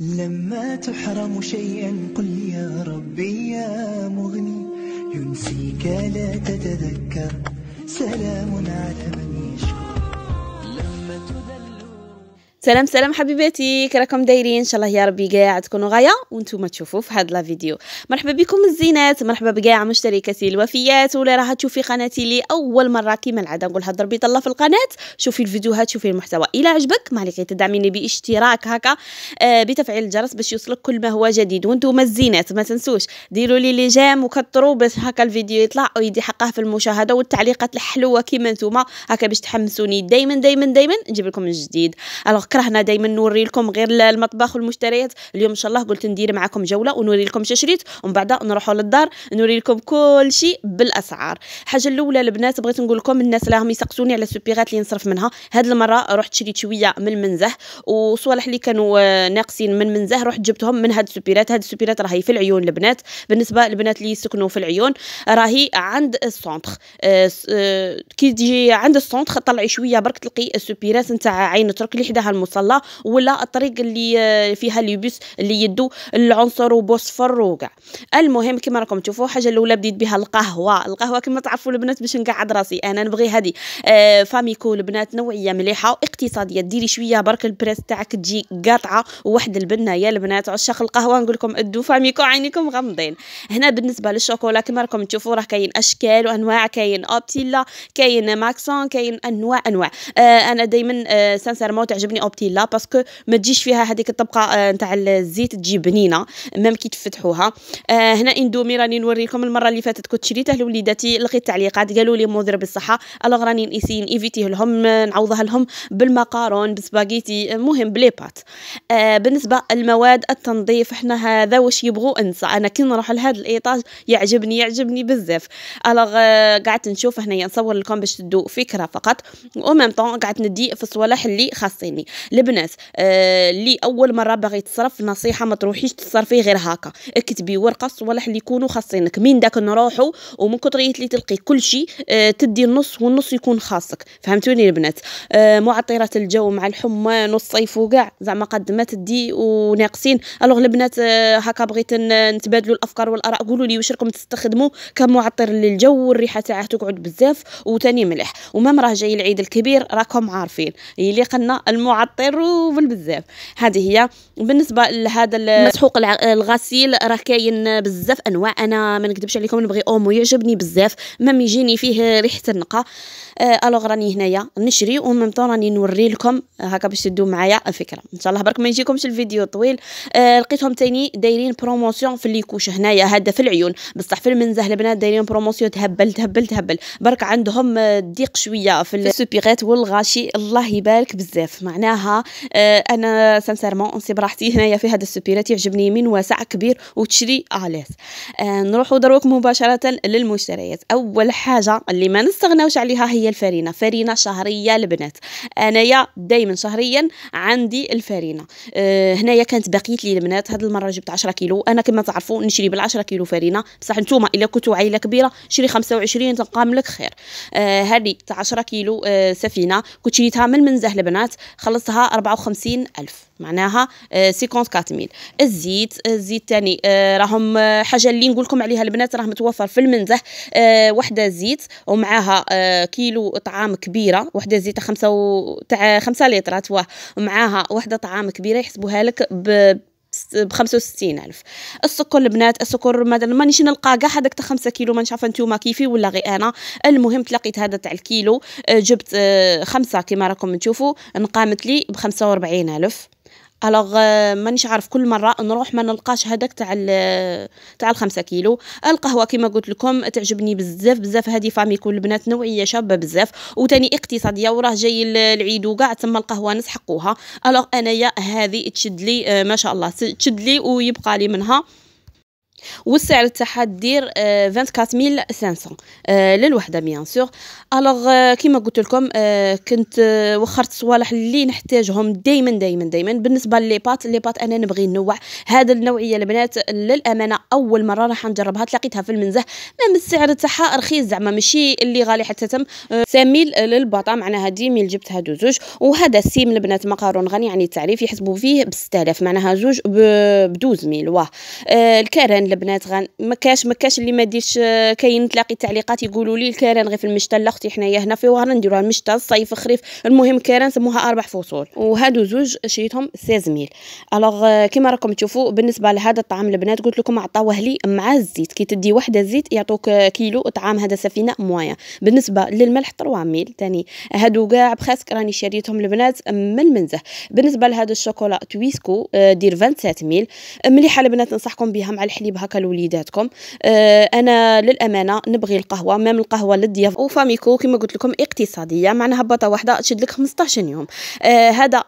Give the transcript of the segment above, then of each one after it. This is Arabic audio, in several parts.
لما تحرم شيئا قل يا ربي يا مغني ينسيك لا تتذكر سلام على من سلام سلام حبيباتي كراكم دايرين ان شاء الله يا ربي كاع تكونوا غايه وانتم تشوفوا في هاد لا فيديو مرحبا بكم الزينات مرحبا بكاع مشتركاتي الوفيات واللي راها تشوفي قناتي لي اول مره كيما العاده نقول ضربي طله الله في القناه شوفي الفيديوهات شوفي المحتوى الى عجبك ما عليك تدعميني باشتراك هكا آه، بتفعيل الجرس باش يوصلك كل ما هو جديد وانتم الزينات ما تنسوش ديروا لي لي جيم وكثروا باش هكا الفيديو يطلع ويدي حقه في المشاهده والتعليقات الحلوه كيما نتوما هكا باش تحمسوني دائما دائما دائما نجيب لكم الجديد الوغ كرهنا دائما نوري لكم غير المطبخ والمشتريات اليوم ان شاء الله قلت ندير معكم جوله ونوري لكم شريت ومن بعد نروحوا للدار نوري لكم كل شيء بالاسعار الحاجه الاولى البنات بغيت نقول لكم الناس راهم يسقسوني على السوبيغات اللي نصرف منها هاد المره رحت شريت شويه من المنزه وصوالح اللي كانوا ناقصين من المنزه رحت جبتهم من هاد السوبيرات هاد السوبيرات راهي في العيون البنات بالنسبه للبنات اللي يسكنوا في العيون راهي عند السونتر أه أه كي تجي عند السونتر طلعي شويه برك تلقي السوبيرات نتاع عين ترك اللي حداها المصلى ولا الطريق اللي آه، فيها ليبوس اللي يدو العنصر وبوصفر وكاع المهم كما راكم تشوفوا الحاجه الاولى بديت بها القهوه القهوه كما تعرفوا البنات باش نقعد راسي انا نبغي هذه آه فاميكو البنات نوعيه مليحه اقتصاديه ديري شويه برك البريس تاعك تجي قاطعه وواحد البنه يا البنات عشاق القهوه نقول لكم ادو فاميكو عينيكم غامضين هنا بالنسبه للشوكولا كما راكم تشوفوا راه كاين اشكال وانواع كاين اوبتيلا كاين ماكسون كاين انواع انواع آه انا دائما آه سانسيرمون تعجبني بروبرتي لا باسكو ما تجيش فيها هذيك الطبقه آه، نتاع الزيت تجي بنينه ميم كي تفتحوها آه، هنا اندومي راني نوريكم المره اللي فاتت كنت شريته لوليداتي لقيت تعليقات قالوا لي مضرب بالصحه الوغ راني نسين ايفيتيه لهم نعوضها لهم بالمقارون بسباغيتي المهم بلي بات آه، بالنسبه المواد التنظيف احنا هذا واش يبغوا انسى انا كي نروح لهذا الايطاج يعجبني يعجبني بزاف الوغ قعدت نشوف هنايا نصور لكم باش تدو فكره فقط ميم طون قعدت ندي في الصوالح اللي خاصيني البنات آه، اللي اول مره باغي تصرف نصيحه ما تروحيش تصرفي غير هكا اكتبي ورقه الصوالح اللي يكونوا خاصينك من داك نروحو ومن كثريه اللي تلقي كل شيء آه، تدي النص والنص يكون خاصك فهمتوني البنات آه، معطرات الجو مع الحمان والصيف وكاع زعما قد ما تدي وناقصين الوغ البنات هكا بغيت نتبادلوا الافكار والاراء قولوا لي واش راكم تستخدموا كمعطر للجو والريحه تاعه تقعد بزاف وتاني ملح ومام راه جاي العيد الكبير راكم عارفين اللي قلنا المعطر الطير وبالبزاف هذه هي بالنسبه لهذا المسحوق الغسيل راه كاين بزاف انواع انا ما نكذبش عليكم نبغي اومو يعجبني بزاف مام يجيني فيه ريحه النقا آه، الوغ راني هنايا نشري وميم طون راني نوري لكم هكا باش تدوا معايا الفكره ان شاء الله برك ما يجيكمش الفيديو طويل آه لقيتهم تاني دايرين بروموسيون في الليكوش هنايا هذا في العيون بصح في المنزه البنات دايرين بروموسيون تهبل تهبل تهبل برك عندهم ضيق شويه في السوبيغات والغاشي الله يبارك بزاف معناها معناها آه، انا سانسيرمون نصيب براحتي هنايا في هذا السبيرات يعجبني من واسع كبير وتشري اليس آه، نروحوا دروك مباشره للمشتريات اول حاجه اللي ما نستغناوش عليها هي الفرينه فرينه شهريه البنات انايا دائما شهريا عندي الفرينه آه، هنايا كانت بقيت لي البنات هذه المره جبت 10 كيلو انا كما تعرفوا نشري بال 10 كيلو فرينه بصح نتوما الا كنتوا عائله كبيره شري 25 تنقام لك خير هذه تاع 10 كيلو سفينه كنت شريتها من منزه البنات خلص خلصتها 54 ألف معناها آه، كاتميل الزيت الزيت تاني آه، راهم آه، حاجه اللي نقول لكم عليها البنات راه متوفر في المنزه وحده زيت ومعها كيلو طعام كبيره وحده زيت خمسة و... تاع 5 لتر معاها وحده طعام كبيره يحسبوها لك ب ب 65000 السكر البنات السكر مثلا مانيش نلقى كاع هذاك تاع 5 كيلو مانيش عارفه نتوما كيفي ولا غير انا المهم تلاقيت هذا تاع الكيلو آه، جبت آه، خمسة كيما راكم تشوفوا نقامت لي ب 45000 الوغ مانيش عارف كل مره نروح ما نلقاش هذاك تاع تاع الخمسة كيلو القهوه كما قلت لكم تعجبني بزاف بزاف هذه فاميكو البنات نوعيه شابه بزاف وتاني اقتصاديه وراه جاي العيد وكاع تما القهوه نسحقوها الوغ انايا هذه تشد لي آه، ما شاء الله تشد لي ويبقى لي منها والسعر تاعها دير 24500 آه، آه، للوحده بيان سور الوغ كيما قلت لكم آه، كنت وخرت صوالح اللي نحتاجهم دائما دائما دائما بالنسبه للي بات لي بات انا نبغي نوع هذا النوعيه البنات للامانه اول مره راح نجربها تلاقيتها في المنزه مام السعر تاعها رخيص زعما ماشي اللي غالي حتى تم ساميل للباطا معناها ديميل جبتها دو زوج وهذا السيم البنات مقارون غني عن التعريف يحسبوا فيه ب 6000 معناها زوج ب 12000 واه الكران البنات غن ما كاش ما كاش اللي ما ديرش آه، كاين تلاقي تعليقات يقولوا لي الكران غير في المشتى لا اختي حنايا هنا في وهران نديروها المشتى الصيف الخريف المهم كران سموها اربع فصول وهادو زوج شريتهم 16 ميل الوغ آه، كيما راكم تشوفوا بالنسبه لهذا الطعام البنات قلت لكم عطاوه لي مع الزيت كي تدي وحده زيت يعطوك آه، كيلو طعام هذا سفينه موايا بالنسبه للملح 3 ميل ثاني هادو كاع بخاسك راني شريتهم البنات من المنزه بالنسبه لهذا الشوكولا تويسكو دير 27 ميل مليحه البنات ننصحكم بها مع الحليب هكا لوليداتكم أه انا للامانه نبغي القهوه مام القهوه للضياف وفاميكو كما قلت لكم اقتصاديه معناها بطه واحده تشد لك 15 يوم أه هذا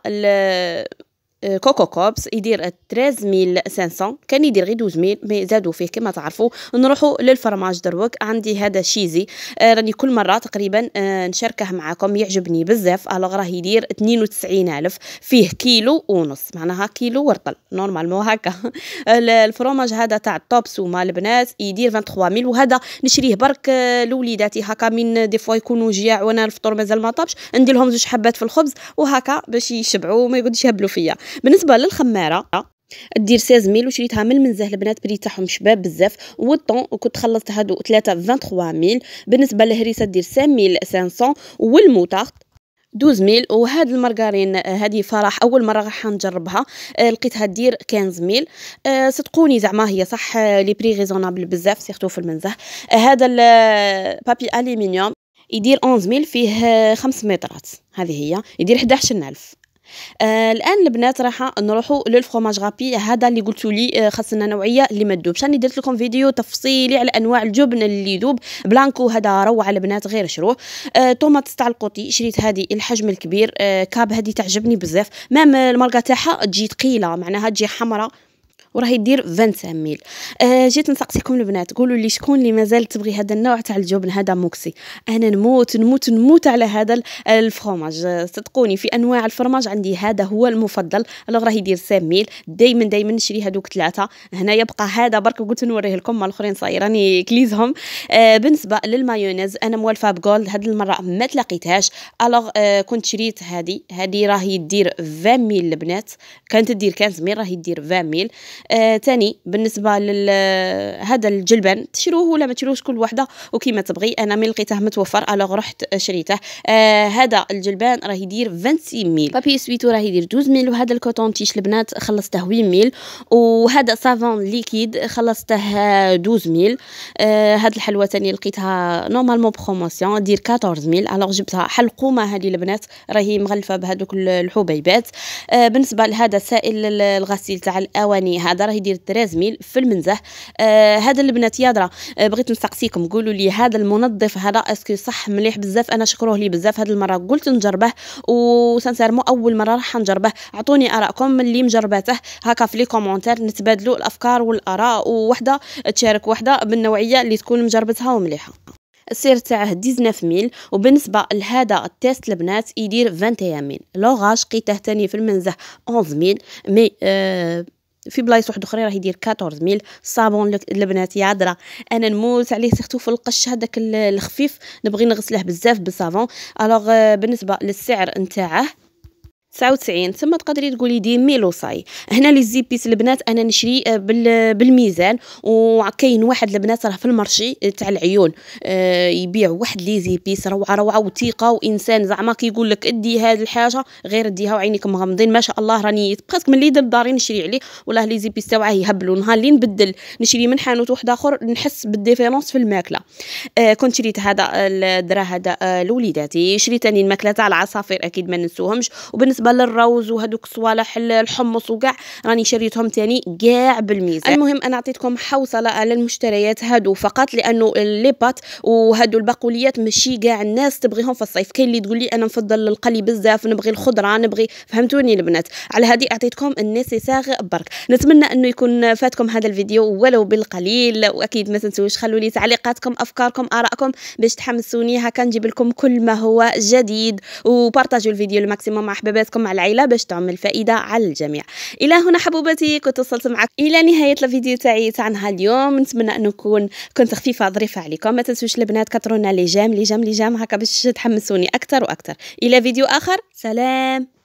كوكو كوبس يدير 13500 كان يدير غير 12000 مي زادوا فيه كما تعرفوا نروحوا للفرماج دروك عندي هذا شيزي آه، راني كل مره تقريبا آه، نشاركه معاكم يعجبني بزاف الوغ راه يدير 92000 فيه كيلو ونص معناها كيلو ورطل نورمالمون هكا الفرماج هذا تاع الطوب سوما البنات يدير 23000 وهذا نشريه برك آه، لوليداتي هكا من دي فوا يكونوا جياع وانا الفطور مازال ما طابش ندير لهم زوج حبات في الخبز وهكا باش يشبعوا وما يقعدوش يهبلوا فيا بالنسبه للخماره دير 16 ميل وشريتها من المنزه البنات بري تاعهم شباب بزاف والطون وكنت خلصت هادو 3 23 ميل بالنسبه للهريسه دير 5500 والموطاخ 12000 ميل وهاد المارغرين هذه فرح اول مره راح نجربها آه، لقيتها دير 15000 آه، صدقوني زعما هي صح آه، لي بري ريزونابل بزاف سيرتو في المنزه هذا البابي الومنيوم يدير 11000 فيه 5 مترات هذه هي يدير 11000 آه الان البنات راح نروحوا للفرماج غابي هذا اللي قلتوا لي آه، خاصنا نوعيه اللي ما تذوبش راني درت لكم فيديو تفصيلي على انواع الجبن اللي يذوب بلانكو هذا روعه البنات غير شروه آه طوماطس تاع القوطي شريت هذه الحجم الكبير آه كاب هذه تعجبني بزاف مام المرقه تاعها تجي ثقيله معناها تجي حمراء وراه يدير 25 ميل آه جيت نسقسيكم البنات قولوا لي شكون اللي مازال تبغي هذا النوع تاع الجبن هذا موكسي انا نموت نموت نموت على هذا الفرماج آه، صدقوني في انواع الفرماج عندي هذا هو المفضل الوغ راه يدير 5 ميل دائما دائما نشري هذوك ثلاثه هنا يبقى هذا برك قلت نوريه لكم الاخرين صاير راني كليزهم آه بالنسبه للمايونيز انا موالفه بجولد هاد المره ما تلاقيتهاش الوغ آه كنت شريت هذه هذه راهي دير 20 ميل البنات كانت دير 15 ميل راهي دير 20 ميل ثاني آه بالنسبه لهذا آه، الجلبان تشروه ولا ما تشروهش كل وحده وكيما تبغي انا ملي لقيته متوفر الوغ رحت شريته آه هذا الجلبان راه يدير 26 ميل بابي سويتو راه يدير 12 ميل وهذا الكوتون تيش البنات خلصته 8 ميل وهذا سافون ليكيد خلصته 12 ميل آه هاد الحلوه ثاني لقيتها نورمالمون بروموسيون دير 14 ميل الوغ جبتها حلقومه هذه البنات راهي مغلفه بهذوك الحبيبات آه بالنسبه لهذا سائل الغسيل تاع الاواني هذا هذا راه يدير الترازميل في المنزه آه هذا البنات يادرا آه بغيت نسقسيكم قولوا لي هذا المنظف هذا اسكو صح مليح بزاف انا شكروه لي بزاف هذه المره قلت نجربه وسانسيرمون اول مره راح نجربه عطوني ارائكم اللي مجرباته هكا في لي كومونتير نتبادلوا الافكار والاراء ووحده تشارك وحده بالنوعيه اللي تكون مجربتها ومليحه السير تاعه 19 ميل وبالنسبه لهذا التيست البنات يدير 21 ميل لوغاج لقيته تاني في المنزه 11 ميل مي آه في بلايص واحد اخرى راه يدير 14000 ميل لبنات يا درا انا نموت عليه سيرتو في القش هذاك الخفيف نبغي نغسله بزاف بالصابون الوغ آه، بالنسبه للسعر نتاعه 99 تما تقدري تقولي دي ميلوصاي هنا لي زيبيس البنات انا نشري آه، بالميزان وكاين واحد البنات راه في المارشي آه، تاع العيون آه، يبيع واحد لي زيبيس روعه روعه وثيقه وانسان زعما كيقول لك ادي هذه الحاجه غير ديها وعينيك مغمضين ما شاء الله راني بريسك ملي درت داري نشري عليه والله لي زيبيس تاعه يهبلوا نهار اللي نبدل نشري من حانوت واحد اخر نحس بالديفيرونس في الماكله كنت شريت هذا الدرا هذا لوليداتي شريت ثاني الماكله تاع العصافير اكيد ما ننسوهمش وبالنسبه بالنسبه للروز وهذوك الصوالح الحمص وكاع راني شريتهم تاني كاع بالميزه المهم انا عطيتكم حوصله على المشتريات هادو فقط لانه لي بات وهادو البقوليات ماشي كاع الناس تبغيهم في الصيف كاين اللي تقول لي انا نفضل القلي بزاف نبغي الخضره نبغي فهمتوني البنات على هذه اعطيتكم النيسيسار برك نتمنى انه يكون فاتكم هذا الفيديو ولو بالقليل واكيد ما تنسوش خلوا لي تعليقاتكم افكاركم ارائكم باش تحمسوني هكا نجيب لكم كل ما هو جديد وبارطاجوا الفيديو الماكسيموم مع حباباتكم مع العيلة باش تعمل فائدة على الجميع إلى هنا حبوبتي كنت وصلت معك إلى نهاية الفيديو تاعي تاع نهار اليوم نتمنى أن نكون كنت خفيفة ظريفة عليكم ما تنسوش البنات كترونا لي جام لي جام لي جام هكا باش تحمسوني أكثر وأكثر إلى فيديو آخر سلام